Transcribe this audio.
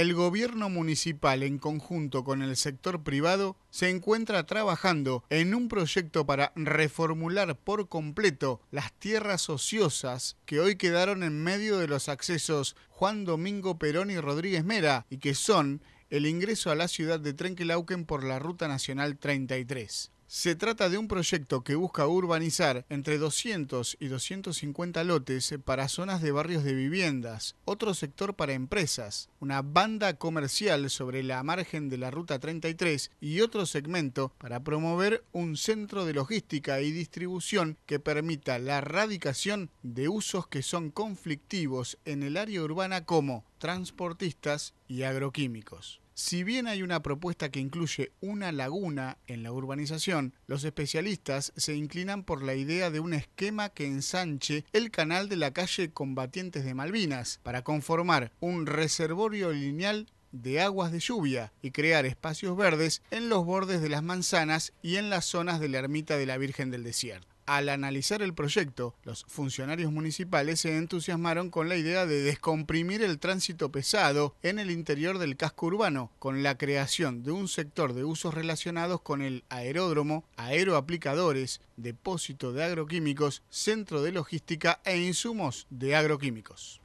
el gobierno municipal en conjunto con el sector privado se encuentra trabajando en un proyecto para reformular por completo las tierras ociosas que hoy quedaron en medio de los accesos Juan Domingo Perón y Rodríguez Mera y que son el ingreso a la ciudad de Trenquelauquen por la Ruta Nacional 33. Se trata de un proyecto que busca urbanizar entre 200 y 250 lotes para zonas de barrios de viviendas, otro sector para empresas, una banda comercial sobre la margen de la Ruta 33 y otro segmento para promover un centro de logística y distribución que permita la erradicación de usos que son conflictivos en el área urbana como transportistas y agroquímicos. Si bien hay una propuesta que incluye una laguna en la urbanización, los especialistas se inclinan por la idea de un esquema que ensanche el canal de la calle Combatientes de Malvinas para conformar un reservorio lineal de aguas de lluvia y crear espacios verdes en los bordes de las manzanas y en las zonas de la ermita de la Virgen del Desierto al analizar el proyecto, los funcionarios municipales se entusiasmaron con la idea de descomprimir el tránsito pesado en el interior del casco urbano, con la creación de un sector de usos relacionados con el aeródromo, aeroaplicadores, depósito de agroquímicos, centro de logística e insumos de agroquímicos.